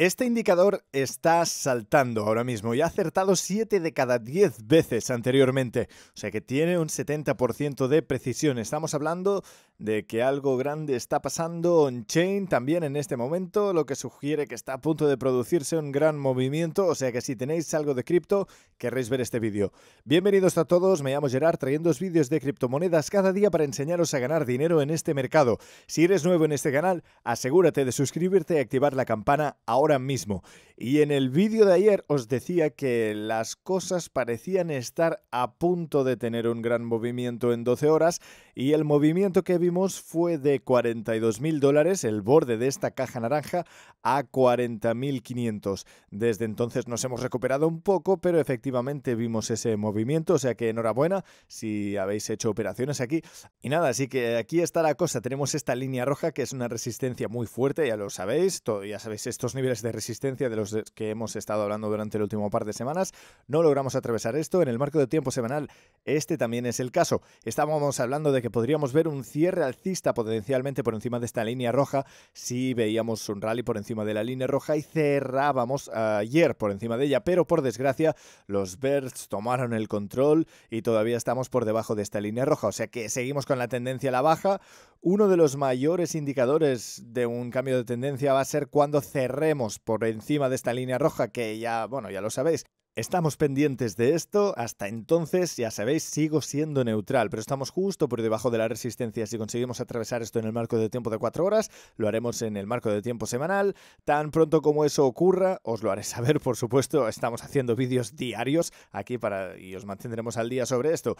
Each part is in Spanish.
Este indicador está saltando ahora mismo y ha acertado 7 de cada 10 veces anteriormente, o sea que tiene un 70% de precisión. Estamos hablando de que algo grande está pasando on-chain también en este momento, lo que sugiere que está a punto de producirse un gran movimiento, o sea que si tenéis algo de cripto, querréis ver este vídeo. Bienvenidos a todos, me llamo Gerard, trayendo vídeos de criptomonedas cada día para enseñaros a ganar dinero en este mercado. Si eres nuevo en este canal, asegúrate de suscribirte y activar la campana ahora mismo. Y en el vídeo de ayer os decía que las cosas parecían estar a punto de tener un gran movimiento en 12 horas y el movimiento que vimos fue de 42.000 dólares, el borde de esta caja naranja, a 40.500. Desde entonces nos hemos recuperado un poco, pero efectivamente vimos ese movimiento, o sea que enhorabuena si habéis hecho operaciones aquí. Y nada, así que aquí está la cosa, tenemos esta línea roja que es una resistencia muy fuerte, ya lo sabéis, todo, ya sabéis estos niveles de resistencia de los que hemos estado hablando durante el último par de semanas. No logramos atravesar esto. En el marco de tiempo semanal, este también es el caso. Estábamos hablando de que podríamos ver un cierre alcista potencialmente por encima de esta línea roja si veíamos un rally por encima de la línea roja y cerrábamos ayer por encima de ella. Pero por desgracia, los Birds tomaron el control y todavía estamos por debajo de esta línea roja. O sea que seguimos con la tendencia a la baja. Uno de los mayores indicadores de un cambio de tendencia va a ser cuando cerremos por encima de esta línea roja que ya, bueno, ya lo sabéis. Estamos pendientes de esto, hasta entonces, ya sabéis, sigo siendo neutral, pero estamos justo por debajo de la resistencia. Si conseguimos atravesar esto en el marco de tiempo de 4 horas, lo haremos en el marco de tiempo semanal. Tan pronto como eso ocurra, os lo haré saber, por supuesto, estamos haciendo vídeos diarios aquí para y os mantendremos al día sobre esto.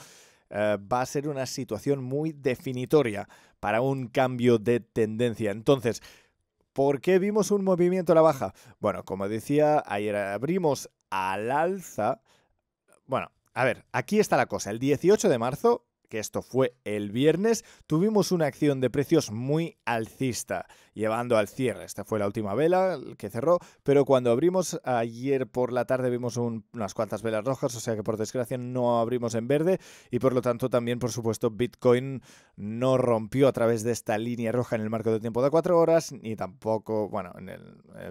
Eh, va a ser una situación muy definitoria para un cambio de tendencia. Entonces, ¿Por qué vimos un movimiento a la baja? Bueno, como decía, ayer abrimos al alza. Bueno, a ver, aquí está la cosa. El 18 de marzo, que esto fue el viernes, tuvimos una acción de precios muy alcista llevando al cierre. Esta fue la última vela que cerró, pero cuando abrimos ayer por la tarde vimos unas cuantas velas rojas, o sea que por desgracia no abrimos en verde y por lo tanto también, por supuesto, Bitcoin no rompió a través de esta línea roja en el marco de tiempo de cuatro horas, ni tampoco, bueno, en el,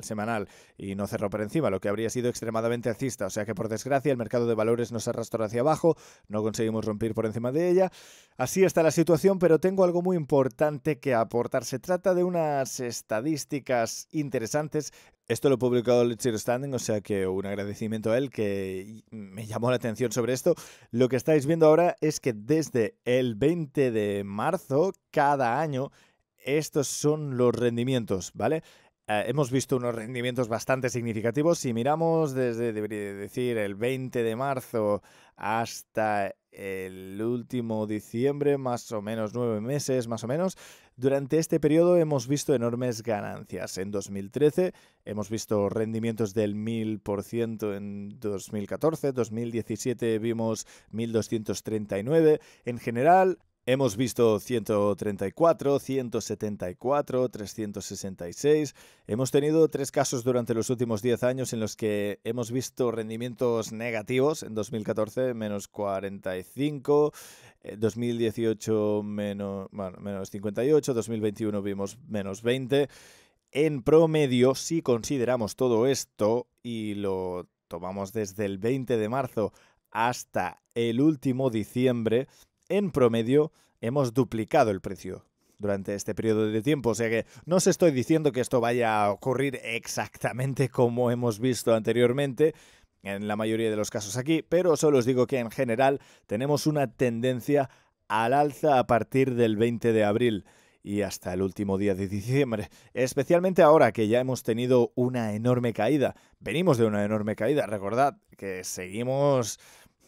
semanal y no cerró por encima, lo que habría sido extremadamente alcista, o sea que por desgracia el mercado de valores nos arrastró hacia abajo, no conseguimos romper por encima de ella. Así está la situación, pero tengo algo muy importante que aportar. Se trata de una estadísticas interesantes. Esto lo ha publicado Litchiro Standing, o sea que un agradecimiento a él que me llamó la atención sobre esto. Lo que estáis viendo ahora es que desde el 20 de marzo, cada año, estos son los rendimientos, ¿vale? Eh, hemos visto unos rendimientos bastante significativos. Si miramos desde, debería decir, el 20 de marzo hasta el último diciembre, más o menos nueve meses, más o menos, durante este periodo hemos visto enormes ganancias. En 2013 hemos visto rendimientos del 1000% en 2014, 2017 vimos 1239. En general, Hemos visto 134, 174, 366. Hemos tenido tres casos durante los últimos 10 años en los que hemos visto rendimientos negativos. En 2014, menos 45. 2018 eh, menos, menos 58, 2021 vimos menos 20. En promedio, si consideramos todo esto y lo tomamos desde el 20 de marzo hasta el último diciembre, en promedio hemos duplicado el precio durante este periodo de tiempo. O sea que no os estoy diciendo que esto vaya a ocurrir exactamente como hemos visto anteriormente, en la mayoría de los casos aquí, pero solo os digo que en general tenemos una tendencia al alza a partir del 20 de abril y hasta el último día de diciembre, especialmente ahora que ya hemos tenido una enorme caída. Venimos de una enorme caída, recordad que seguimos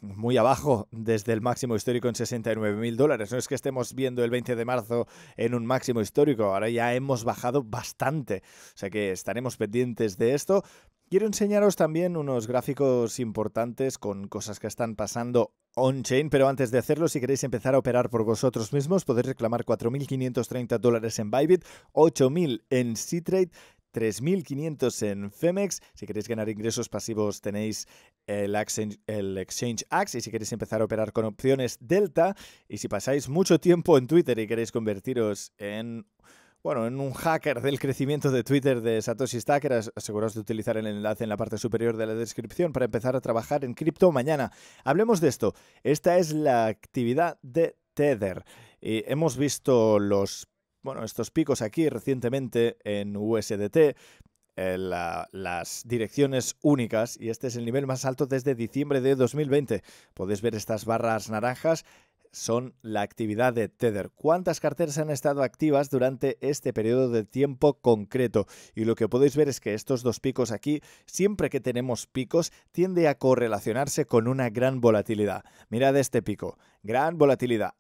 muy abajo desde el máximo histórico en 69 mil dólares. No es que estemos viendo el 20 de marzo en un máximo histórico, ahora ya hemos bajado bastante. O sea que estaremos pendientes de esto. Quiero enseñaros también unos gráficos importantes con cosas que están pasando on-chain, pero antes de hacerlo, si queréis empezar a operar por vosotros mismos, podéis reclamar 4.530 dólares en Bybit, 8.000 en citrade 3.500 en Femex. Si queréis ganar ingresos pasivos tenéis el exchange, el Axe y si queréis empezar a operar con opciones Delta y si pasáis mucho tiempo en Twitter y queréis convertiros en bueno, en un hacker del crecimiento de Twitter de Satoshi Stacker, aseguraos de utilizar el enlace en la parte superior de la descripción para empezar a trabajar en cripto mañana. Hablemos de esto. Esta es la actividad de Tether. Eh, hemos visto los bueno, estos picos aquí recientemente en USDT, eh, las direcciones únicas y este es el nivel más alto desde diciembre de 2020. Podéis ver estas barras naranjas son la actividad de Tether. ¿Cuántas carteras han estado activas durante este periodo de tiempo concreto? Y lo que podéis ver es que estos dos picos aquí, siempre que tenemos picos, tiende a correlacionarse con una gran volatilidad. Mirad este pico, gran volatilidad.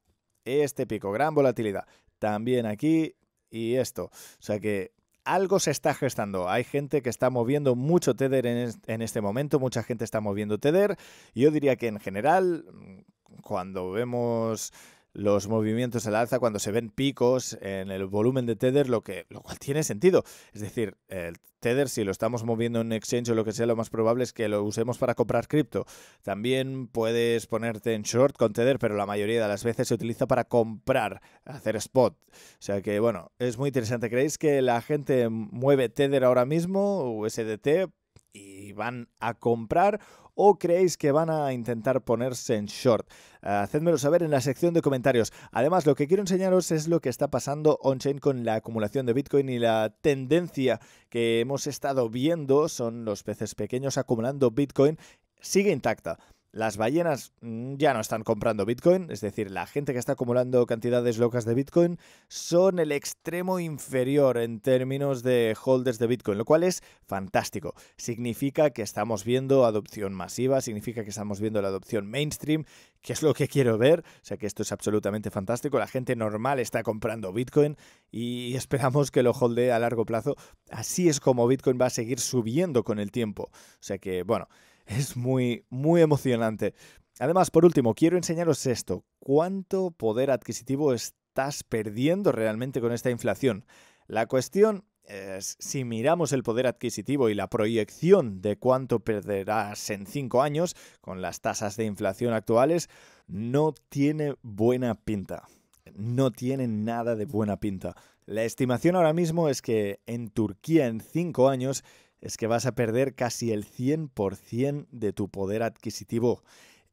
Este pico, gran volatilidad también aquí y esto. O sea que algo se está gestando. Hay gente que está moviendo mucho Tether en, este momento, mucha gente está moviendo Tether. Yo diría que en general, mm, cuando vemos los movimientos al alza cuando se ven picos en el volumen de Tether, lo, que, lo cual tiene sentido. Es decir, el Tether, si lo estamos moviendo en exchange o lo que sea, lo más probable es que lo usemos para comprar cripto. También puedes ponerte en short con Tether, pero la mayoría de las veces se utiliza para comprar, hacer spot. O sea que, bueno, es muy interesante. ¿Creéis que la gente mueve Tether ahora mismo, USDT, y van a comprar o creéis que van a intentar ponerse en short? Ah, Hacedmelo saber en la sección de comentarios. Además, lo que quiero enseñaros es lo que está pasando on-chain con la acumulación de Bitcoin y la tendencia que hemos estado viendo son los peces pequeños acumulando Bitcoin sigue intacta. Las ballenas mm, ya no están comprando Bitcoin, es decir, la gente que está acumulando cantidades locas de Bitcoin son el extremo inferior en términos de holders de Bitcoin, lo cual es fantástico. Significa que estamos viendo adopción masiva, significa que estamos viendo la adopción mainstream, que es lo que quiero ver, o sea que esto es absolutamente fantástico. La gente normal está comprando Bitcoin y esperamos que lo holde a largo plazo. Así es como Bitcoin va a seguir subiendo con el tiempo. O sea que, bueno es muy, muy emocionante. Además, por último, quiero enseñaros esto. ¿Cuánto poder adquisitivo estás perdiendo realmente con esta inflación? La cuestión es, si miramos el poder adquisitivo y la proyección de cuánto perderás en cinco años con las tasas de inflación actuales, no tiene buena pinta. No tiene nada de buena pinta. La estimación ahora mismo es que en Turquía en cinco años es que vas a perder casi el 100% de tu poder adquisitivo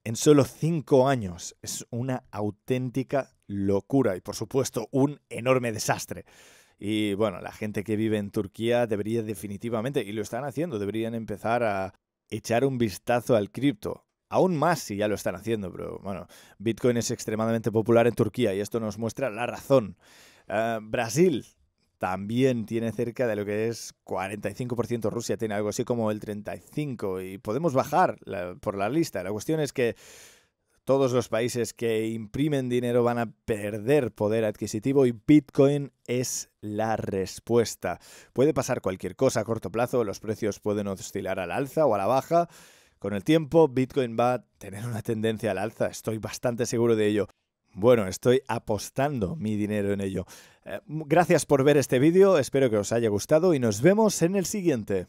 en solo 5 años. Es una auténtica locura y por supuesto un enorme desastre. Y bueno, la gente que vive en Turquía debería definitivamente, y lo están haciendo, deberían empezar a echar un vistazo al cripto. Aún más si ya lo están haciendo, pero bueno, Bitcoin es extremadamente popular en Turquía y esto nos muestra la razón. Ah, Brasil también tiene cerca de lo que es 45%, Rusia tiene algo así como el 35% y podemos bajar por la lista. La cuestión es que todos los países que imprimen dinero van a perder poder adquisitivo y Bitcoin es la respuesta. Puede pasar cualquier cosa a corto plazo, los precios pueden oscilar al alza o a la baja. Con el tiempo, Bitcoin va a tener una tendencia al alza, estoy bastante seguro de ello. Bueno, estoy apostando mi dinero en ello. Eh, gracias por ver este vídeo, espero que os haya gustado y nos vemos en el siguiente.